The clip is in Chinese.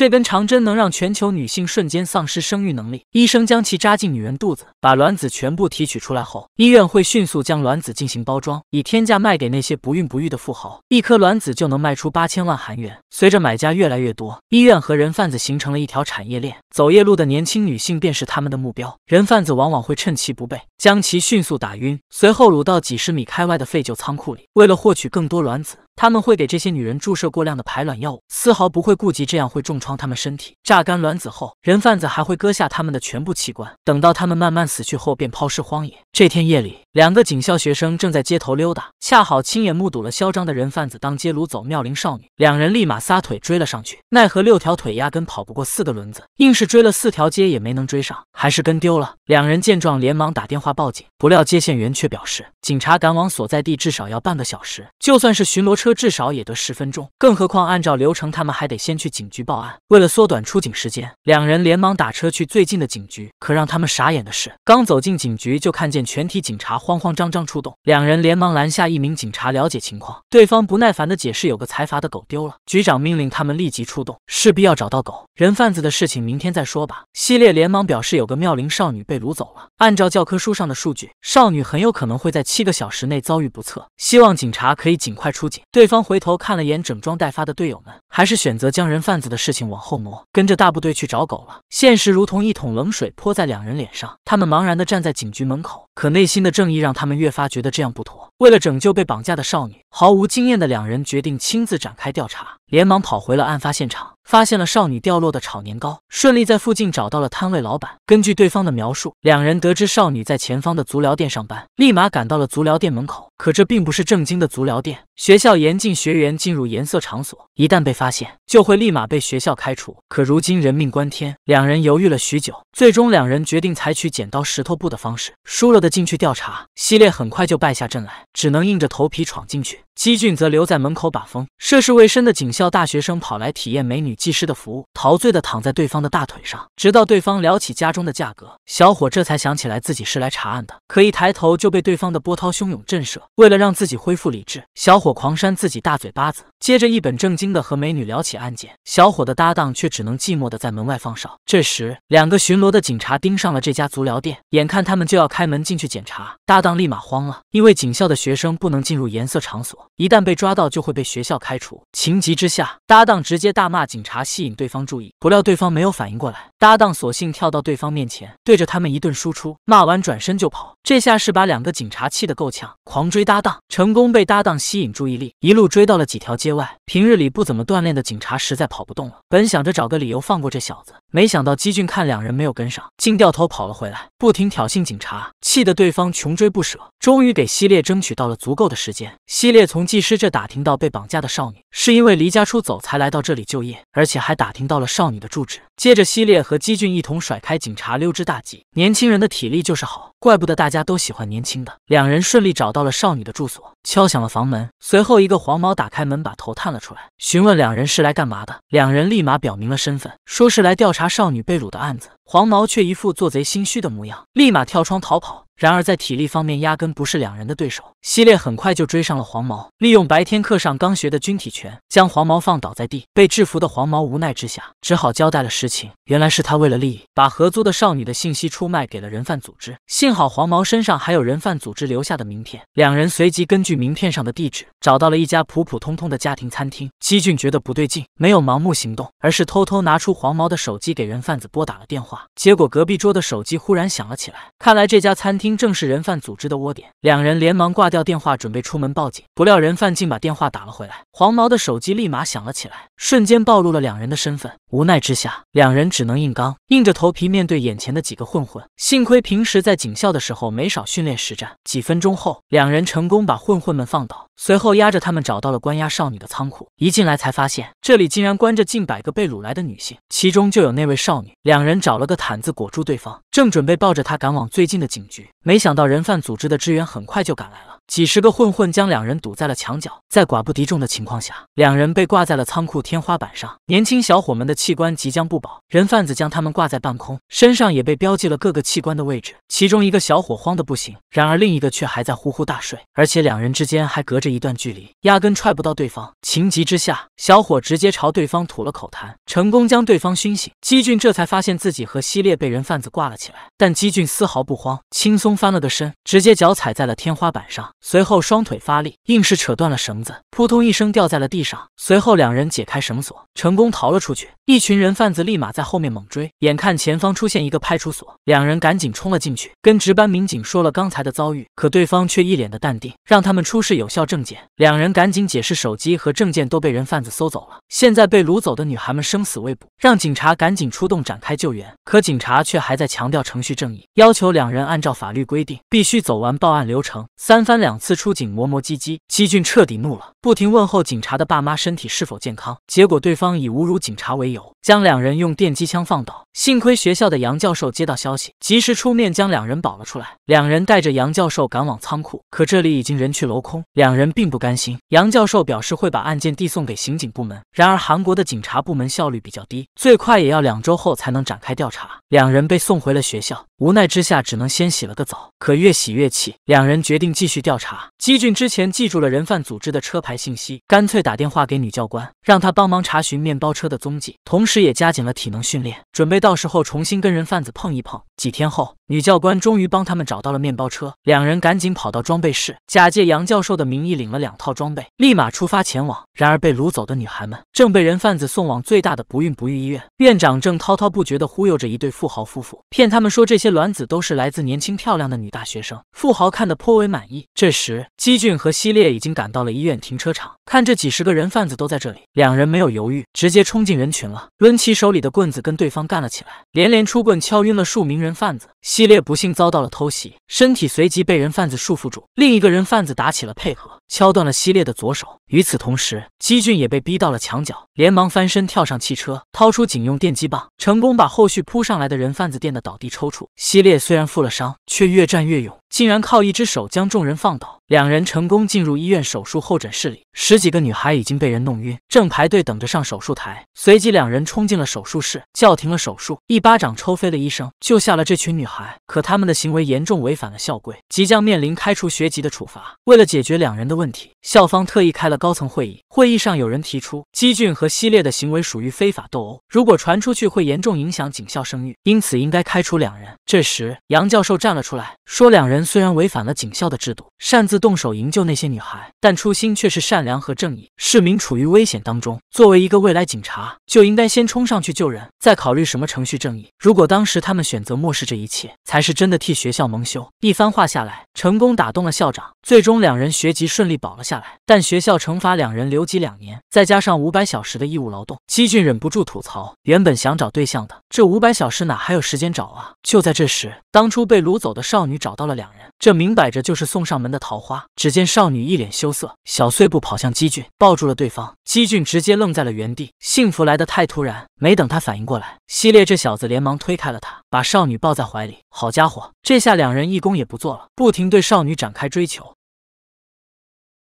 这根长针能让全球女性瞬间丧失生育能力。医生将其扎进女人肚子，把卵子全部提取出来后，医院会迅速将卵子进行包装，以天价卖给那些不孕不育的富豪。一颗卵子就能卖出八千万韩元。随着买家越来越多，医院和人贩子形成了一条产业链。走夜路的年轻女性便是他们的目标，人贩子往往会趁其不备，将其迅速打晕，随后掳到几十米开外的废旧仓库里。为了获取更多卵子，他们会给这些女人注射过量的排卵药物，丝毫不会顾及这样会重创她们身体。榨干卵子后，人贩子还会割下他们的全部器官，等到他们慢慢死去后便抛尸荒野。这天夜里，两个警校学生正在街头溜达，恰好亲眼目睹了嚣张的人贩子当街掳走妙龄少女，两人立马撒腿追了上去，奈何六条腿压根跑不过四个轮子，硬是。是追了四条街也没能追上，还是跟丢了。两人见状，连忙打电话报警。不料接线员却表示，警察赶往所在地至少要半个小时，就算是巡逻车，至少也得十分钟。更何况按照流程，他们还得先去警局报案。为了缩短出警时间，两人连忙打车去最近的警局。可让他们傻眼的是，刚走进警局，就看见全体警察慌慌张张出动。两人连忙拦下一名警察了解情况，对方不耐烦的解释，有个财阀的狗丢了，局长命令他们立即出动，势必要找到狗。人贩子的事情，明天。再说吧。西列连忙表示，有个妙龄少女被掳走了。按照教科书上的数据，少女很有可能会在七个小时内遭遇不测。希望警察可以尽快出警。对方回头看了眼整装待发的队友们，还是选择将人贩子的事情往后挪，跟着大部队去找狗了。现实如同一桶冷水泼在两人脸上，他们茫然的站在警局门口，可内心的正义让他们越发觉得这样不妥。为了拯救被绑架的少女，毫无经验的两人决定亲自展开调查。连忙跑回了案发现场，发现了少女掉落的炒年糕，顺利在附近找到了摊位老板。根据对方的描述，两人得知少女在前方的足疗店上班，立马赶到了足疗店门口。可这并不是正经的足疗店，学校严禁学员进入颜色场所，一旦被发现，就会立马被学校开除。可如今人命关天，两人犹豫了许久，最终两人决定采取剪刀石头布的方式，输了的进去调查。系列很快就败下阵来，只能硬着头皮闯进去。基俊则留在门口把风。涉世未深的警校大学生跑来体验美女技师的服务，陶醉的躺在对方的大腿上，直到对方聊起家中的价格，小伙这才想起来自己是来查案的。可一抬头就被对方的波涛汹涌震慑。为了让自己恢复理智，小伙狂扇自己大嘴巴子，接着一本正经的和美女聊起案件。小伙的搭档却只能寂寞的在门外放哨。这时，两个巡逻的警察盯上了这家足疗店，眼看他们就要开门进去检查，搭档立马慌了，因为警校的学生不能进入颜色场所，一旦被抓到就会被学校开除。情急之下，搭档直接大骂警察，吸引对方注意。不料对方没有反应过来，搭档索性跳到对方面前，对着他们一顿输出。骂完转身就跑，这下是把两个警察气得够呛，狂追。追搭档成功被搭档吸引注意力，一路追到了几条街外。平日里不怎么锻炼的警察实在跑不动了，本想着找个理由放过这小子。没想到基俊看两人没有跟上，竟掉头跑了回来，不停挑衅警察，气得对方穷追不舍。终于给西烈争取到了足够的时间。西烈从技师这打听到被绑架的少女是因为离家出走才来到这里就业，而且还打听到了少女的住址。接着西烈和基俊一同甩开警察溜之大吉。年轻人的体力就是好，怪不得大家都喜欢年轻的。两人顺利找到了少女的住所。敲响了房门，随后一个黄毛打开门，把头探了出来，询问两人是来干嘛的。两人立马表明了身份，说是来调查少女被掳的案子。黄毛却一副做贼心虚的模样，立马跳窗逃跑。然而在体力方面压根不是两人的对手，西烈很快就追上了黄毛，利用白天课上刚学的军体拳将黄毛放倒在地。被制服的黄毛无奈之下只好交代了实情，原来是他为了利益把合租的少女的信息出卖给了人贩组织。幸好黄毛身上还有人贩组织留下的名片，两人随即根据名片上的地址找到了一家普普通通的家庭餐厅。基俊觉得不对劲，没有盲目行动，而是偷偷拿出黄毛的手机给人贩子拨打了电话。结果隔壁桌的手机忽然响了起来，看来这家餐厅。正是人贩组织的窝点，两人连忙挂掉电话，准备出门报警。不料人贩竟把电话打了回来，黄毛的手机立马响了起来，瞬间暴露了两人的身份。无奈之下，两人只能硬刚，硬着头皮面对眼前的几个混混。幸亏平时在警校的时候没少训练实战，几分钟后，两人成功把混混们放倒，随后压着他们找到了关押少女的仓库。一进来才发现，这里竟然关着近百个被掳来的女性，其中就有那位少女。两人找了个毯子裹住对方，正准备抱着她赶往最近的警局。没想到，人贩组织的支援很快就赶来了。几十个混混将两人堵在了墙角，在寡不敌众的情况下，两人被挂在了仓库天花板上。年轻小伙们的器官即将不保，人贩子将他们挂在半空，身上也被标记了各个器官的位置。其中一个小伙慌得不行，然而另一个却还在呼呼大睡，而且两人之间还隔着一段距离，压根踹不到对方。情急之下，小伙直接朝对方吐了口痰，成功将对方熏醒。基俊这才发现自己和西烈被人贩子挂了起来，但基俊丝毫不慌，轻松翻了个身，直接脚踩在了天花板上。随后双腿发力，硬是扯断了绳子，扑通一声掉在了地上。随后两人解开绳索，成功逃了出去。一群人贩子立马在后面猛追，眼看前方出现一个派出所，两人赶紧冲了进去，跟值班民警说了刚才的遭遇。可对方却一脸的淡定，让他们出示有效证件。两人赶紧解释，手机和证件都被人贩子搜走了，现在被掳走的女孩们生死未卜，让警察赶紧出动展开救援。可警察却还在强调程序正义，要求两人按照法律规定必须走完报案流程，三番两。两次出警磨磨唧唧，基俊彻底怒了，不停问候警察的爸妈身体是否健康。结果对方以侮辱警察为由，将两人用电击枪放倒。幸亏学校的杨教授接到消息，及时出面将两人保了出来。两人带着杨教授赶往仓库，可这里已经人去楼空。两人并不甘心，杨教授表示会把案件递送给刑警部门。然而韩国的警察部门效率比较低，最快也要两周后才能展开调查。两人被送回了学校。无奈之下，只能先洗了个澡。可越洗越气，两人决定继续调查。基俊之前记住了人贩组织的车牌信息，干脆打电话给女教官，让她帮忙查询面包车的踪迹。同时也加紧了体能训练，准备到时候重新跟人贩子碰一碰。几天后，女教官终于帮他们找到了面包车，两人赶紧跑到装备室，假借杨教授的名义领了两套装备，立马出发前往。然而被掳走的女孩们正被人贩子送往最大的不孕不育医院，院长正滔滔不绝地忽悠着一对富豪夫妇，骗他们说这些卵子都是来自年轻漂亮的女大学生。富豪看得颇为满意。这时，基俊和希烈已经赶到了医院停车场，看这几十个人贩子都在这里，两人没有犹豫，直接冲进人群了，抡起手里的棍子跟对方干了起来，连连出棍，敲晕了数名人。人贩子系列不幸遭到了偷袭，身体随即被人贩子束缚住，另一个人贩子打起了配合。敲断了西烈的左手。与此同时，基俊也被逼到了墙角，连忙翻身跳上汽车，掏出警用电击棒，成功把后续扑上来的人贩子电的倒地抽搐。西烈虽然负了伤，却越战越勇，竟然靠一只手将众人放倒。两人成功进入医院手术候诊室里，十几个女孩已经被人弄晕，正排队等着上手术台。随即，两人冲进了手术室，叫停了手术，一巴掌抽飞了医生，救下了这群女孩。可他们的行为严重违反了校规，即将面临开除学籍的处罚。为了解决两人的，问题，校方特意开了高层会议，会议上有人提出，基俊和希烈的行为属于非法斗殴，如果传出去会严重影响警校声誉，因此应该开除两人。这时，杨教授站了出来，说两人虽然违反了警校的制度，擅自动手营救那些女孩，但初心却是善良和正义，市民处于危险当中，作为一个未来警察，就应该先冲上去救人，再考虑什么程序正义。如果当时他们选择漠视这一切，才是真的替学校蒙羞。一番话下来，成功打动了校长，最终两人学籍顺。利。保了下来，但学校惩罚两人留级两年，再加上五百小时的义务劳动。基俊忍不住吐槽，原本想找对象的这五百小时哪还有时间找啊？就在这时，当初被掳走的少女找到了两人，这明摆着就是送上门的桃花。只见少女一脸羞涩，小碎步跑向基俊，抱住了对方。基俊直接愣在了原地，幸福来得太突然，没等他反应过来，西列这小子连忙推开了他，把少女抱在怀里。好家伙，这下两人义工也不做了，不停对少女展开追求。